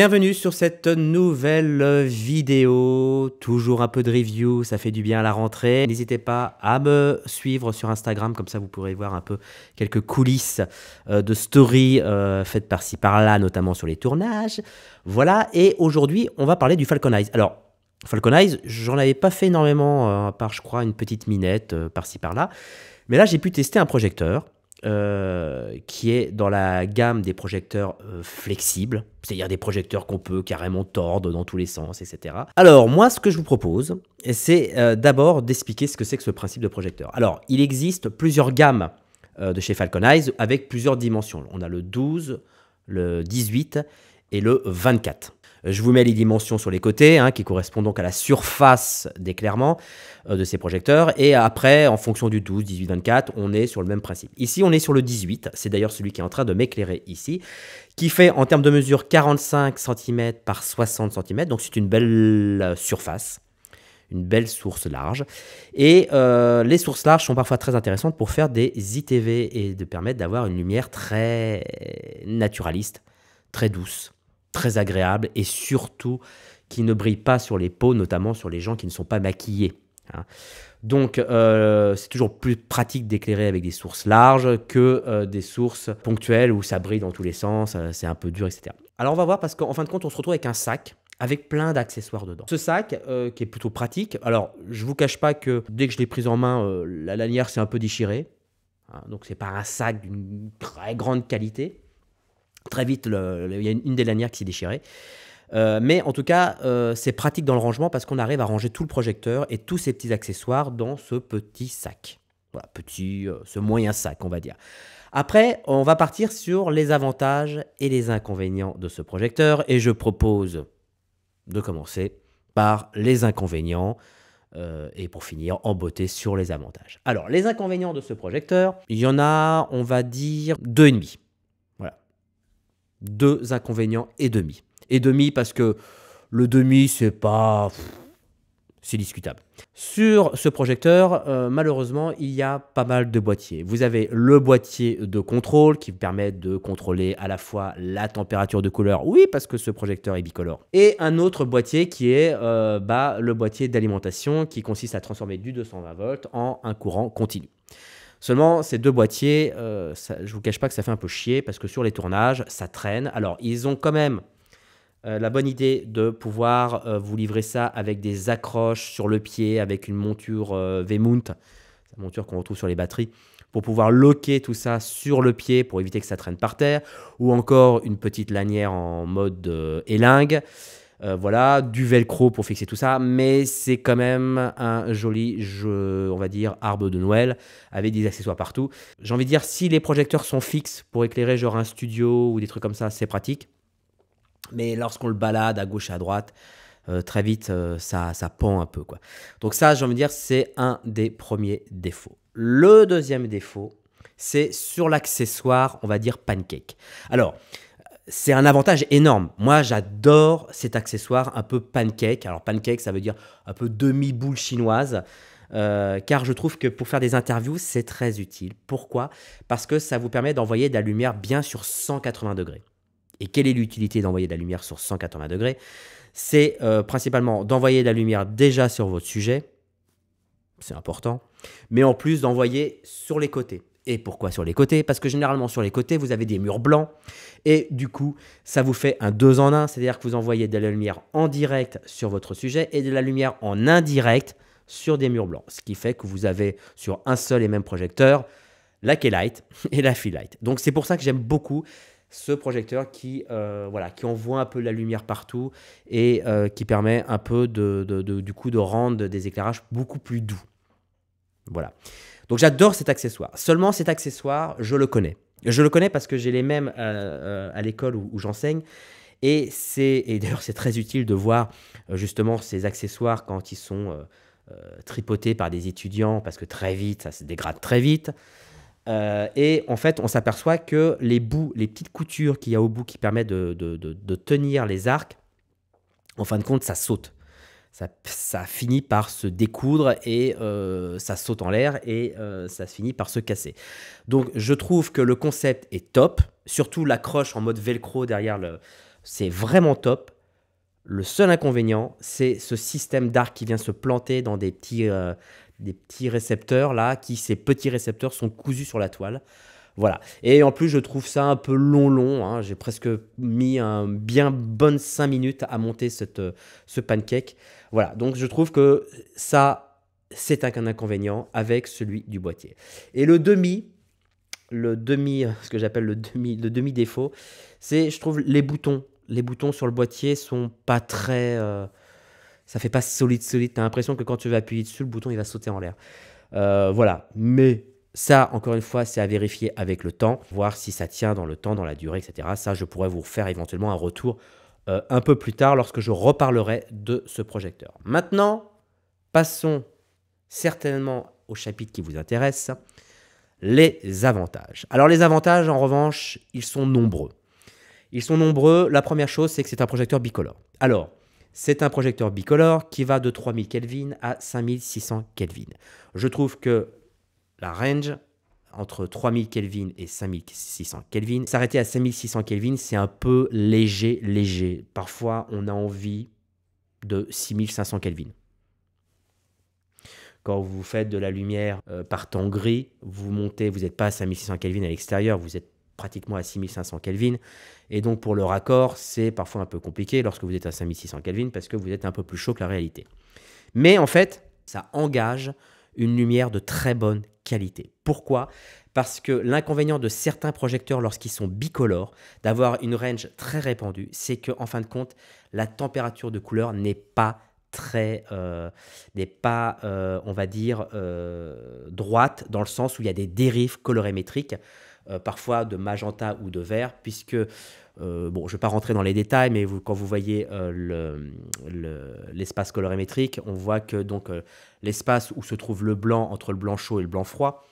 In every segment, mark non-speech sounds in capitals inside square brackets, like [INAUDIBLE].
Bienvenue sur cette nouvelle vidéo, toujours un peu de review, ça fait du bien à la rentrée. N'hésitez pas à me suivre sur Instagram, comme ça vous pourrez voir un peu quelques coulisses euh, de stories euh, faites par-ci par-là, notamment sur les tournages. Voilà, et aujourd'hui on va parler du Falcon Eyes. Alors, Falcon Eyes, j'en avais pas fait énormément, par euh, à part je crois une petite minette par-ci par-là, mais là j'ai pu tester un projecteur euh, qui est dans la gamme des projecteurs euh, flexibles, c'est-à-dire des projecteurs qu'on peut carrément tordre dans tous les sens, etc. Alors moi, ce que je vous propose, c'est euh, d'abord d'expliquer ce que c'est que ce principe de projecteur. Alors, il existe plusieurs gammes de chez Falcon Eyes avec plusieurs dimensions. On a le 12, le 18 et le 24. Euh, je vous mets les dimensions sur les côtés, hein, qui correspondent donc à la surface d'éclairement euh, de ces projecteurs. Et après, en fonction du 12, 18, 24, on est sur le même principe. Ici, on est sur le 18. C'est d'ailleurs celui qui est en train de m'éclairer ici, qui fait en termes de mesure 45 cm par 60 cm. Donc c'est une belle euh, surface une belle source large. Et les sources larges sont parfois très intéressantes pour faire des ITV et de permettre d'avoir une lumière très naturaliste, très douce très agréable et surtout qui ne brille pas sur les peaux, notamment sur les gens qui ne sont pas maquillés. Hein. Donc euh, c'est toujours plus pratique d'éclairer avec des sources larges que euh, des sources ponctuelles où ça brille dans tous les sens, euh, c'est un peu dur, etc. Alors on va voir parce qu'en fin de compte on se retrouve avec un sac avec plein d'accessoires dedans. Ce sac qui est plutôt pratique, alors je vous cache pas que dès que je l'ai pris en main, la lanière s'est un peu déchirée, hein, donc c'est pas un sac d'une très grande qualité. Très vite, il y a une, des lanières qui s'est déchirée. Euh, mais en tout cas, euh, c'est pratique dans le rangement parce qu'on arrive à ranger tout le projecteur et tous ces petits accessoires dans ce petit sac. Voilà, petit, euh, ce moyen sac, on va dire. Après, on va partir sur les avantages et les inconvénients de ce projecteur et je propose de commencer par les inconvénients et pour finir en beauté sur les avantages. Alors, les inconvénients de ce projecteur, il y en a, on va dire, deux et demi. Deux inconvénients et demi. Et demi parce que le demi, c'est pas. C'est discutable. Sur ce projecteur, euh, malheureusement, il y a pas mal de boîtiers. Vous avez le boîtier de contrôle qui permet de contrôler à la fois la température de couleur, oui, parce que ce projecteur est bicolore, et un autre boîtier qui est euh, bah, le boîtier d'alimentation qui consiste à transformer du 220 volts en un courant continu. Seulement, ces deux boîtiers, je euh, ne je vous cache pas que ça fait un peu chier parce que sur les tournages, ça traîne. Alors, ils ont quand même euh, la bonne idée de pouvoir euh, vous livrer ça avec des accroches sur le pied, avec une monture V-mount, la monture qu'on retrouve sur les batteries, pour pouvoir loquer tout ça sur le pied pour éviter que ça traîne par terre, ou encore une petite lanière en mode élingue. Euh, voilà, du velcro pour fixer tout ça, mais c'est quand même un joli, jeu, on va dire, arbre de Noël avec des accessoires partout. J'ai envie de dire, si les projecteurs sont fixes pour éclairer genre un studio ou des trucs comme ça, c'est pratique. Mais lorsqu'on le balade à gauche à droite, euh, très vite, euh, ça, ça pend un peu. Quoi. Donc ça, j'ai envie de dire, c'est un des premiers défauts. Le deuxième défaut, c'est sur l'accessoire, on va dire, pancake. Alors, c'est un avantage énorme. Moi, j'adore cet accessoire un peu pancake. Alors, pancake, ça veut dire un peu demi-boule chinoise. Euh, car je trouve que pour faire des interviews, c'est très utile. Pourquoi Parce que ça vous permet d'envoyer de la lumière bien sur 180 degrés. Et quelle est l'utilité d'envoyer de la lumière sur 180 degrés C'est euh, principalement d'envoyer de la lumière déjà sur votre sujet, c'est important, mais en plus d'envoyer sur les côtés. Et pourquoi sur les côtés Parce que généralement sur les côtés, vous avez des murs blancs. Et du coup, ça vous fait un deux en un. c'est-à-dire que vous envoyez de la lumière en direct sur votre sujet et de la lumière en indirect sur des murs blancs. Ce qui fait que vous avez sur un seul et même projecteur la k [LAUGHS] et la light. Donc c'est pour ça que j'aime beaucoup ce projecteur qui, euh, voilà, qui envoie un peu la lumière partout et euh, qui permet un peu de, du coup de rendre des éclairages beaucoup plus doux. Voilà. Donc j'adore cet accessoire. Seulement cet accessoire, je le connais. Je le connais parce que j'ai les mêmes euh, euh, à, l'école où, j'enseigne. Et c'est d'ailleurs c'est très utile de voir euh, justement ces accessoires quand ils sont tripotés par des étudiants parce que très vite ça se dégrade très vite. et en fait, on s'aperçoit que les bouts, les petites coutures qu'il y a au bout qui permettent de tenir les arcs, en fin de compte, ça saute ça, finit par se découdre et euh, ça saute en l'air et euh, ça finit par se casser. Donc je trouve que le concept est top, surtout l'accroche en mode velcro derrière le... C'est vraiment top. Le seul inconvénient, c'est ce système d'arc qui vient se planter dans des petits euh, récepteurs là, qui ces petits récepteurs sont cousus sur la toile. Voilà. Et en plus, je trouve ça un peu long, long. Hein. J'ai presque mis un bien bonne 5 minutes à monter euh, ce pancake. Voilà. Donc, je trouve que ça, c'est un inconvénient avec celui du boîtier. Et le demi, le demi, euh, ce que j'appelle le demi, demi défaut, c'est, je trouve, les boutons. Les boutons sur le boîtier sont pas très. Euh, ça fait pas solide, solide. T'as l'impression que quand tu vas appuyer dessus, le bouton il va sauter en l'air. voilà. Mais ça, encore une fois, c'est à vérifier avec le temps, voir si ça tient dans le temps, dans la durée, etc. Ça, je pourrais vous faire éventuellement un retour euh, un peu plus tard lorsque je reparlerai de ce projecteur. Maintenant, passons certainement au chapitre qui vous intéresse, les avantages. Alors les avantages, en revanche, ils sont nombreux. Ils sont nombreux. La première chose, c'est que c'est un projecteur bicolore. Alors, c'est un projecteur bicolore qui va de 3000 Kelvin à 5600 Kelvin. Je trouve que la range entre 3000 Kelvin et 5600 Kelvin. S'arrêter à 5600 Kelvin, c'est un peu léger, léger. Parfois, on a envie de 6500 Kelvin. Quand vous faites de la lumière euh, par temps gris, vous montez, vous n'êtes pas à 5600 Kelvin à l'extérieur, vous êtes pratiquement à 6500 Kelvin. Et donc pour le raccord, c'est parfois un peu compliqué lorsque vous êtes à 5600 Kelvin parce que vous êtes un peu plus chaud que la réalité. Mais en fait, ça engage une lumière de très bonne qualité. Pourquoi Parce que l'inconvénient de certains projecteurs lorsqu'ils sont bicolores, d'avoir une range très répandue, c'est qu'en en fin de compte, la température de couleur n'est pas très euh, n'est pas euh, on va dire euh, droite dans le sens où il y a des dérives colorimétriques parfois de magenta ou de vert puisque euh, bon, je ne vais pas rentrer dans les détails, mais quand vous voyez euh, l'espace colorimétrique, on voit que donc euh, l'espace où se trouve le blanc entre le blanc chaud et le blanc froid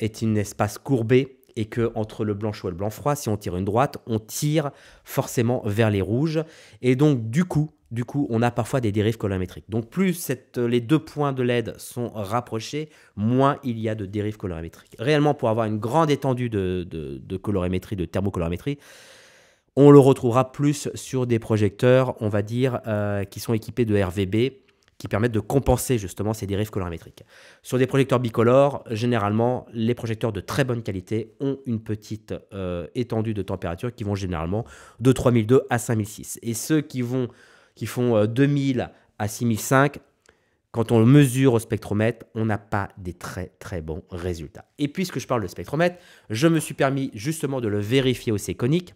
est un espace courbé et que entre le blanc chaud et le blanc froid, si on tire une droite, on tire forcément vers les rouges. Et donc du coup, du coup, on a parfois des dérives colorimétriques. Donc plus les deux points de LED sont rapprochés, moins il y a de dérives colorimétriques. Réellement, pour avoir une grande étendue de, de, de colorimétrie, de thermocolorimétrie, on le retrouvera plus sur des projecteurs, on va dire, euh, qui sont équipés de RVB, qui permettent de compenser justement ces dérives colorimétriques. Sur des projecteurs bicolores, généralement, les projecteurs de très bonne qualité ont une petite euh, étendue de température qui vont généralement de 3002 à 5006. Et ceux qui, vont, qui font 2000 euh, à 6005, quand on le mesure au spectromètre, on n'a pas des très très bons résultats. Et puisque je parle de spectromètre, je me suis permis justement de le vérifier au Céconique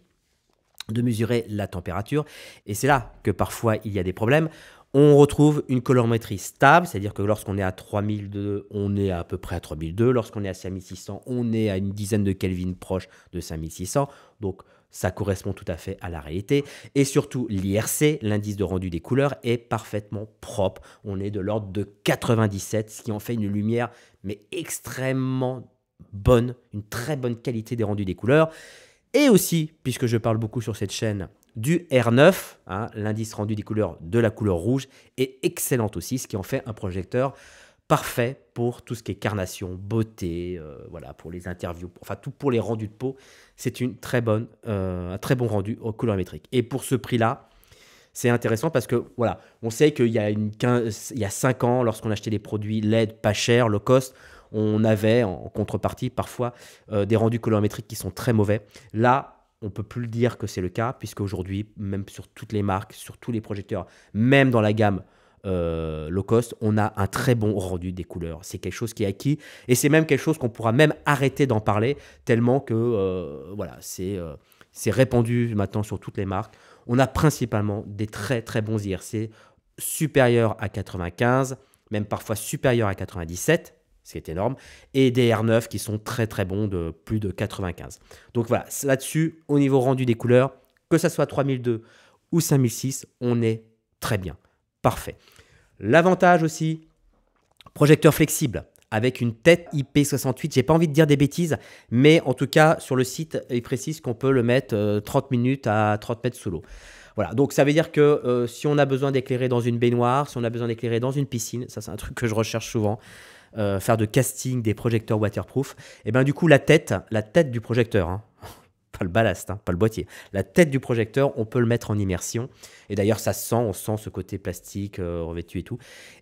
de mesurer la température. Et c'est là que parfois il y a des problèmes. On retrouve une colorimétrie stable, c'est-à-dire que lorsqu'on est à 3002, on est à, peu près à 3002. Lorsqu'on est à 5600, on est à une dizaine de Kelvin proche de 5600. Donc ça correspond tout à fait à la réalité. Et surtout, l'IRC, l'indice de rendu des couleurs, est parfaitement propre. On est de l'ordre de 97, ce qui en fait une lumière, mais extrêmement bonne, une très bonne qualité des rendus des couleurs. Et aussi, puisque je parle beaucoup sur cette chaîne, du R9, hein, l'indice rendu des couleurs de la couleur rouge est excellente aussi, ce qui en fait un projecteur parfait pour tout ce qui est carnation, beauté, euh, voilà, pour les interviews, enfin tout pour les rendus de peau. C'est une très bonne, euh, un très bon rendu colorimétrique. Et pour ce prix-là, c'est intéressant parce que voilà, on sait qu'il y a une il y a 5 ans, lorsqu'on achetait des produits LED pas chers, low cost, on avait en contrepartie parfois euh, des rendus colorimétriques qui sont très mauvais. Là, on peut plus le dire que c'est le cas, puisque aujourd'hui, même sur toutes les marques, sur tous les projecteurs, même dans la gamme euh, low cost, on a un très bon rendu des couleurs. C'est quelque chose qui est acquis, et c'est même quelque chose qu'on pourra même arrêter d'en parler, tellement que euh, voilà, c'est répandu maintenant sur toutes les marques. On a principalement des très très bons IRC supérieurs à 95, même parfois supérieurs à 97 ce qui est énorme, et des R9 qui sont très très bons de plus de 95. Donc voilà, là-dessus, au niveau rendu des couleurs, que ça soit 3002 ou 5006, on est très bien. Parfait. L'avantage aussi, projecteur flexible avec une tête IP68. J'ai pas envie de dire des bêtises, mais en tout cas, sur le site, il précise qu'on peut le mettre 30 euh, minutes à 30 mètres sous l'eau. Voilà, donc ça veut dire que euh, si on a besoin d'éclairer dans une baignoire, si on a besoin d'éclairer dans une piscine, ça c'est un truc que je recherche souvent, euh, faire de casting des projecteurs waterproof, et eh bien du coup la tête, la tête du projecteur, hein, [LAUGHS] pas le ballast, hein, pas le boîtier, la tête du projecteur, on peut le mettre en immersion. Et d'ailleurs ça sent, on sent ce côté plastique euh, revêtu et tout,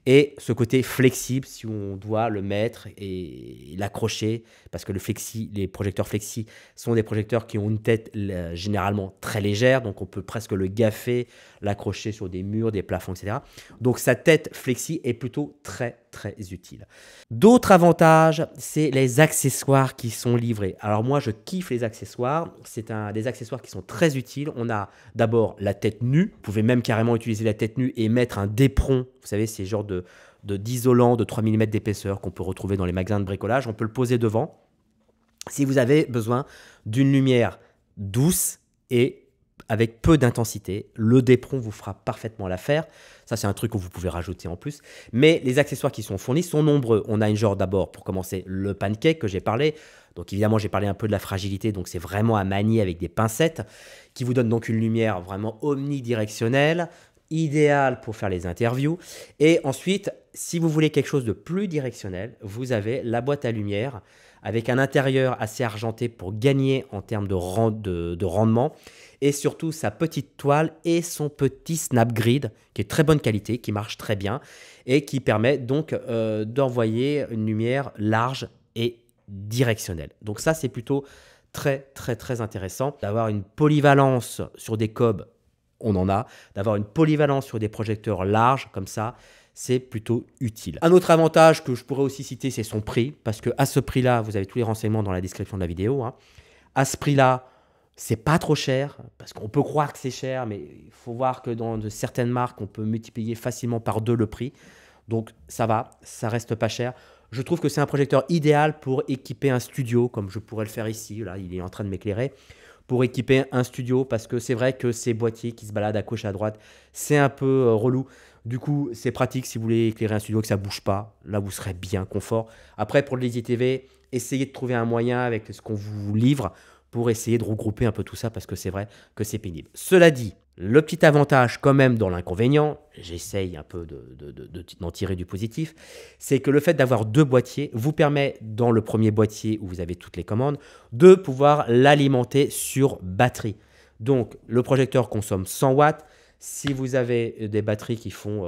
et ce côté flexible si on doit le mettre et l'accrocher, parce que le flexi, les projecteurs flexi sont des projecteurs qui ont une tête euh, généralement très légère, donc on peut presque le gaffer, l'accrocher sur des murs, des plafonds, etc. Donc sa tête flexi est plutôt très très utile. D'autres avantages, c'est les accessoires qui sont livrés. Alors moi, je kiffe les accessoires. C'est un des accessoires qui sont très utiles. On a d'abord la tête nue. Vous pouvez même carrément utiliser la tête nue et mettre un dépron. Vous savez, ces genres de d'isolant de, de 3 mm d'épaisseur qu'on peut retrouver dans les magasins de bricolage. On peut le poser devant. Si vous avez besoin d'une lumière douce et avec peu d'intensité. Le dépron vous fera parfaitement l'affaire. Ça, c'est un truc que vous pouvez rajouter en plus. Mais les accessoires qui sont fournis sont nombreux. On a une genre d'abord, pour commencer, le pancake que j'ai parlé. Donc évidemment, j'ai parlé un peu de la fragilité, donc c'est vraiment à manier avec des pincettes, qui vous donne donc une lumière vraiment omnidirectionnelle, idéale pour faire les interviews. Et ensuite, si vous voulez quelque chose de plus directionnel, vous avez la boîte à lumière avec un intérieur assez argenté pour gagner en termes de, rendement, et surtout sa petite toile et son petit snap grid qui est très bonne qualité, qui marche très bien, et qui permet donc euh, d'envoyer une lumière large et directionnelle. Donc ça, c'est plutôt très très très intéressant d'avoir une polyvalence sur des cobs on en a, d'avoir une polyvalence sur des projecteurs larges comme ça, c'est plutôt utile. Un autre avantage que je pourrais aussi citer, c'est son prix, parce que à ce prix-là, vous avez tous les renseignements dans la description de la vidéo. Hein. À ce prix-là, c'est pas trop cher, parce qu'on peut croire que c'est cher, mais il faut voir que dans certaines marques, on peut multiplier facilement par deux le prix. Donc ça va, ça reste pas cher. Je trouve que c'est un projecteur idéal pour équiper un studio, comme je pourrais le faire ici. Là, il est en train de m'éclairer. Pour équiper un studio, parce que c'est vrai que ces boîtiers qui se baladent à gauche à droite, c'est un peu euh, relou. Du coup, c'est pratique si vous voulez éclairer un studio et que ça bouge pas. Là, vous serez bien confort. Après, pour les TV, essayez de trouver un moyen avec ce qu'on vous livre pour essayer de regrouper un peu tout ça parce que c'est vrai que c'est pénible. Cela dit, le petit avantage quand même dans l'inconvénient, j'essaye un peu d'en tirer du positif, c'est que le fait d'avoir deux boîtiers vous permet dans le premier boîtier où vous avez toutes les commandes de pouvoir l'alimenter sur batterie. Donc le projecteur consomme 100 watts, si vous avez des batteries qui font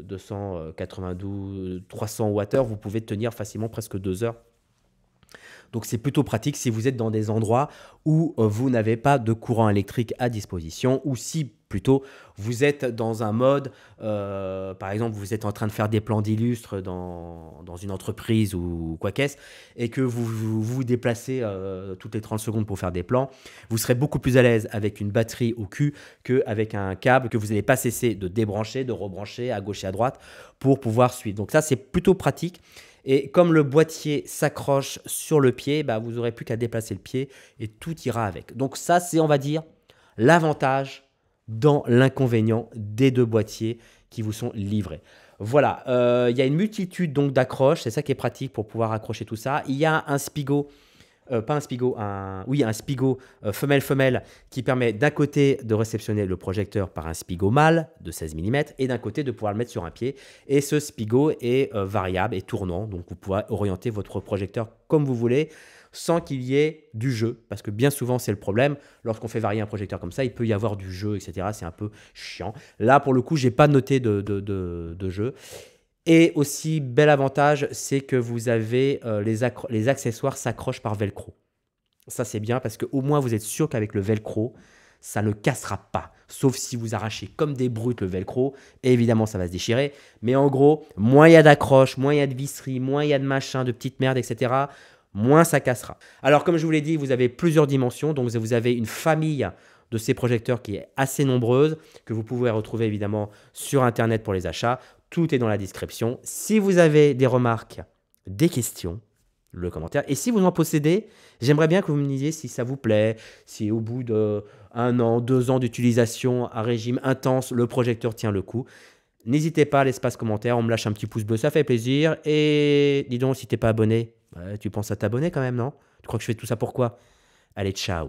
292, 300 W, vous pouvez tenir facilement presque deux heures donc c'est plutôt pratique si vous êtes dans des endroits où euh, vous n'avez pas de courant électrique à disposition ou si plutôt vous êtes dans un mode, euh, par exemple vous êtes en train de faire des plans d'illustres dans, une entreprise ou quoi qu'est-ce, et que vous vous, déplacez euh, toutes les 30 secondes pour faire des plans, vous serez beaucoup plus à l'aise avec une batterie au cul qu'avec un câble que vous n'allez pas cesser de débrancher, de rebrancher à gauche et à droite pour pouvoir suivre. Donc ça c'est plutôt pratique. Et comme le boîtier s'accroche sur le pied, bah, vous n'aurez plus qu'à déplacer le pied et tout ira avec. Donc ça, c'est, on va dire, l'avantage dans l'inconvénient des deux boîtiers qui vous sont livrés. Voilà, euh, il y a une multitude donc d'accroches, c'est ça qui est pratique pour pouvoir accrocher tout ça. Il y a un spigot euh, pas un spigot, un, oui, un spigo euh, femelle-femelle qui permet d'un côté de réceptionner le projecteur par un spigo mâle de 16 mm et d'un côté de pouvoir le mettre sur un pied. Et ce spigo est euh, variable et tournant, donc vous pouvez orienter votre projecteur comme vous voulez sans qu'il y ait du jeu, parce que bien souvent c'est le problème, lorsqu'on fait varier un projecteur comme ça, il peut y avoir du jeu, etc. C'est un peu chiant. Là, pour le coup, j'ai pas noté de, de, de jeu. Et aussi, bel avantage, c'est que vous avez euh, les, accessoires s'accrochent par velcro. Ça, c'est bien parce qu'au moins, vous êtes sûr qu'avec le velcro, ça ne cassera pas. Sauf si vous arrachez comme des brutes le velcro, évidemment, ça va se déchirer. Mais en gros, moins il y a d'accroches, moins il y a de visseries, moins il y a de machins, de petites merdes, etc., moins ça cassera. Alors, comme je vous l'ai dit, vous avez plusieurs dimensions. Donc, vous avez une famille de ces projecteurs qui est assez nombreuse, que vous pouvez retrouver évidemment sur Internet pour les achats. Tout est dans la description. Si vous avez des remarques, des questions, le commentaire. Et si vous en possédez, j'aimerais bien que vous me disiez si ça vous plaît, si au bout de an, deux ans d'utilisation à régime intense, le projecteur tient le coup. N'hésitez pas à l'espace commentaire, on me lâche un petit pouce bleu, ça fait plaisir. Et dis donc, si t'es pas abonné, bah, tu penses à t'abonner quand même, non Tu crois que je fais tout ça pour quoi Allez, ciao